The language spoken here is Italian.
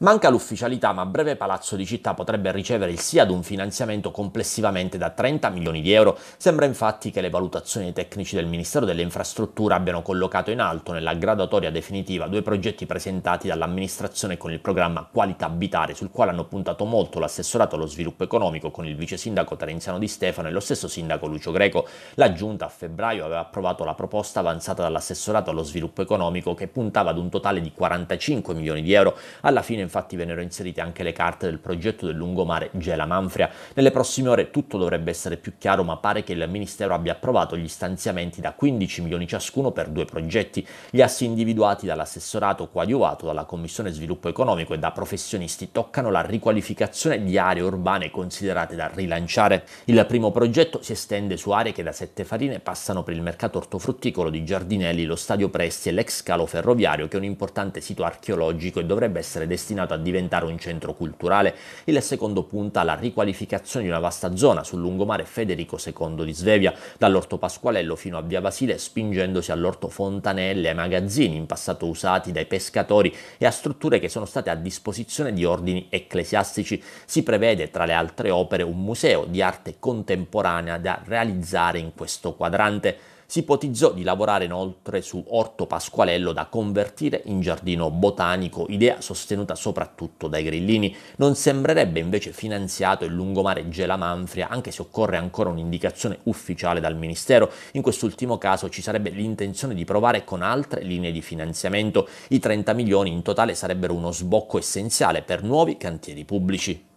Manca l'ufficialità, ma breve Palazzo di Città potrebbe ricevere il sì ad un finanziamento complessivamente da 30 milioni di euro. Sembra infatti che le valutazioni tecnici del Ministero delle Infrastrutture abbiano collocato in alto nella graduatoria definitiva due progetti presentati dall'amministrazione con il programma Qualità Abitare, sul quale hanno puntato molto l'assessorato allo sviluppo economico con il vice sindaco Terenziano Di Stefano e lo stesso sindaco Lucio Greco. La giunta a febbraio aveva approvato la proposta avanzata dall'assessorato allo sviluppo economico che puntava ad un totale di 45 milioni di euro. Alla fine infatti vennero inserite anche le carte del progetto del lungomare Gela Manfria. Nelle prossime ore tutto dovrebbe essere più chiaro, ma pare che il Ministero abbia approvato gli stanziamenti da 15 milioni ciascuno per due progetti, gli assi individuati dall'assessorato coadiuvato dalla Commissione Sviluppo Economico e da professionisti toccano la riqualificazione di aree urbane considerate da rilanciare. Il primo progetto si estende su aree che da Sette Farine passano per il mercato ortofrutticolo di Giardinelli, lo stadio Presti e l'ex calo ferroviario che è un importante sito archeologico e dovrebbe essere destinato destinato a diventare un centro culturale, il secondo punta alla riqualificazione di una vasta zona sul lungomare Federico II di Svevia, dall'orto Pasqualello fino a via Basile, spingendosi all'orto Fontanelle, ai magazzini in passato usati dai pescatori e a strutture che sono state a disposizione di ordini ecclesiastici. Si prevede, tra le altre opere, un museo di arte contemporanea da realizzare in questo quadrante. Si ipotizzò di lavorare inoltre su Orto Pasqualello da convertire in giardino botanico, idea sostenuta soprattutto dai grillini. Non sembrerebbe invece finanziato il lungomare Gela Manfria, anche se occorre ancora un'indicazione ufficiale dal Ministero. In quest'ultimo caso ci sarebbe l'intenzione di provare con altre linee di finanziamento. I 30 milioni in totale sarebbero uno sbocco essenziale per nuovi cantieri pubblici.